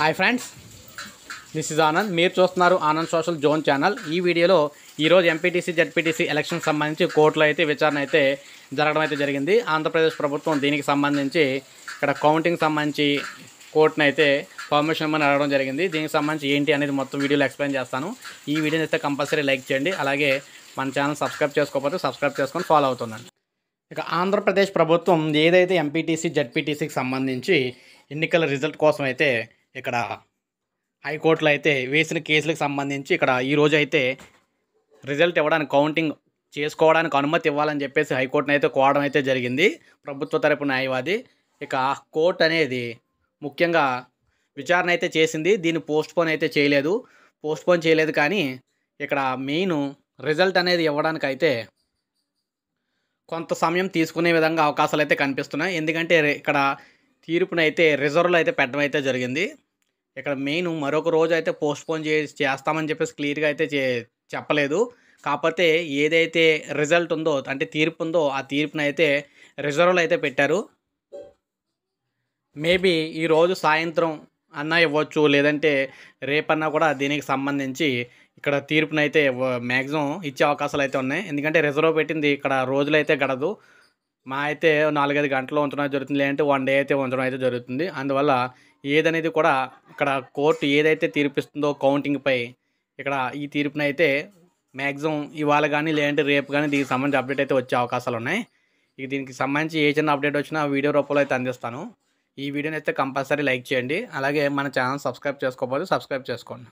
hi friends this is Anand మీరు చూస్తున్నారు Anand social zone channel ఈ వీడియోలో ఈరోజు ఎంపీటీసీ జడ్పీటీసీ ఎలక్షన్ సంబంధించి కోర్టులో అయితే విచారణ అయితే జరగడం అయితే జరిగింది ఆంధ్రప్రదేశ్ ప్రభుత్వం దీనికి సంబంధించి ఇక్కడ కౌంటింగ్ సంబంధించి కోర్టును అయితే పర్మిషన్ ఇవ్వమని అడగడం జరిగింది దీనికి సంబంధించి ఏంటి అనేది మొత్తం వీడియోలో ఎక్స్ప్లెయిన్ చేస్తాను ఈ వీడియోని అయితే కంపల్సరీ లైక్ చేయండి అలాగే మన ఛానల్ సబ్స్క్రైబ్ చేసుకోకపోతే సబ్స్క్రైబ్ చేసుకొని ఫాలో అవుతుందండి ఇక ఆంధ్రప్రదేశ్ ప్రభుత్వం ఏదైతే ఎంపీటీసీ జడ్పీటీసీకి సంబంధించి ఎన్నికల రిజల్ట్ కోసం అయితే ఇక్కడ హైకోర్టులో అయితే వేసిన కేసులకు సంబంధించి ఇక్కడ ఈరోజు అయితే రిజల్ట్ ఇవ్వడానికి కౌంటింగ్ చేసుకోవడానికి అనుమతి ఇవ్వాలని చెప్పేసి హైకోర్టును అయితే కోవడం అయితే జరిగింది ప్రభుత్వ తరపు న్యాయవాది ఇక కోర్టు అనేది ముఖ్యంగా విచారణ అయితే చేసింది దీన్ని పోస్ట్పోన్ అయితే చేయలేదు పోస్ట్పోన్ చేయలేదు కానీ ఇక్కడ మెయిన్ రిజల్ట్ అనేది ఇవ్వడానికైతే కొంత సమయం తీసుకునే విధంగా అవకాశాలు అయితే కనిపిస్తున్నాయి ఎందుకంటే ఇక్కడ తీర్పునైతే రిజర్వ్లో అయితే పెట్టడం అయితే జరిగింది ఇక్కడ మెయిన్ మరొక రోజు అయితే పోస్ట్పోన్ చేసి చేస్తామని చెప్పేసి క్లియర్గా అయితే చెప్పలేదు కాకపోతే ఏదైతే రిజల్ట్ ఉందో అంటే తీర్పు ఉందో ఆ తీర్పును అయితే రిజర్వ్లో అయితే పెట్టారు మేబీ ఈరోజు సాయంత్రం అన్నా ఇవ్వచ్చు లేదంటే రేపన్నా కూడా దీనికి సంబంధించి ఇక్కడ తీర్పునైతే మ్యాక్సిమం ఇచ్చే అవకాశాలు అయితే ఉన్నాయి ఎందుకంటే రిజర్వ్ పెట్టింది ఇక్కడ రోజులైతే గడదు మా అయితే నాలుగైదు గంటలు ఉంచడం జరుగుతుంది లేదంటే వన్ డే అయితే ఉంచడం అయితే జరుగుతుంది అందువల్ల ఏదనేది కూడా ఇక్కడ కోర్టు ఏదైతే తీర్పిస్తుందో కౌంటింగ్పై ఇక్కడ ఈ తీర్పునైతే మ్యాక్సిమం ఇవాళ కానీ లేదంటే రేపు కానీ దీనికి సంబంధించి అప్డేట్ అయితే వచ్చే అవకాశాలు ఉన్నాయి ఇక దీనికి సంబంధించి ఏ చిన్న అప్డేట్ వచ్చినా వీడియో రూపంలో అయితే అందిస్తాను ఈ వీడియోని అయితే కంపల్సరీ లైక్ చేయండి అలాగే మన ఛానల్ సబ్స్క్రైబ్ చేసుకోకపోతే సబ్స్క్రైబ్ చేసుకోండి